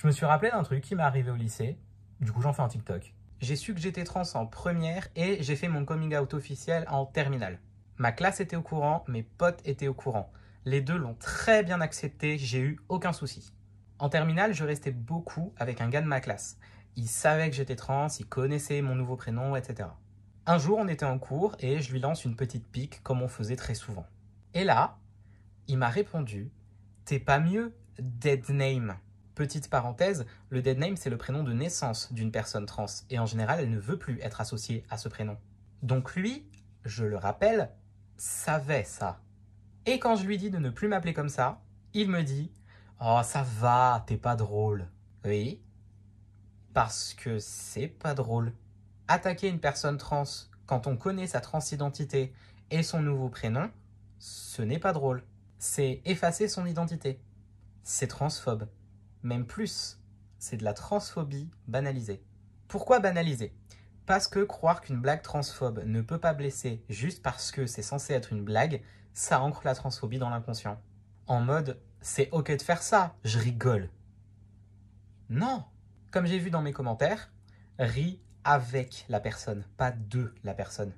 Je me suis rappelé d'un truc qui m'est arrivé au lycée. Du coup, j'en fais un TikTok. J'ai su que j'étais trans en première et j'ai fait mon coming out officiel en terminale. Ma classe était au courant, mes potes étaient au courant. Les deux l'ont très bien accepté, j'ai eu aucun souci. En terminale, je restais beaucoup avec un gars de ma classe. Il savait que j'étais trans, il connaissait mon nouveau prénom, etc. Un jour, on était en cours et je lui lance une petite pique comme on faisait très souvent. Et là, il m'a répondu T'es pas mieux, dead name. Petite parenthèse, le dead name c'est le prénom de naissance d'une personne trans et en général elle ne veut plus être associée à ce prénom. Donc lui, je le rappelle, savait ça. Et quand je lui dis de ne plus m'appeler comme ça, il me dit Oh ça va, t'es pas drôle. Oui, parce que c'est pas drôle. Attaquer une personne trans quand on connaît sa transidentité et son nouveau prénom, ce n'est pas drôle. C'est effacer son identité. C'est transphobe. Même plus, c'est de la transphobie banalisée. Pourquoi banaliser Parce que croire qu'une blague transphobe ne peut pas blesser juste parce que c'est censé être une blague, ça ancre la transphobie dans l'inconscient. En mode, c'est ok de faire ça, je rigole. Non Comme j'ai vu dans mes commentaires, ris avec la personne, pas de la personne.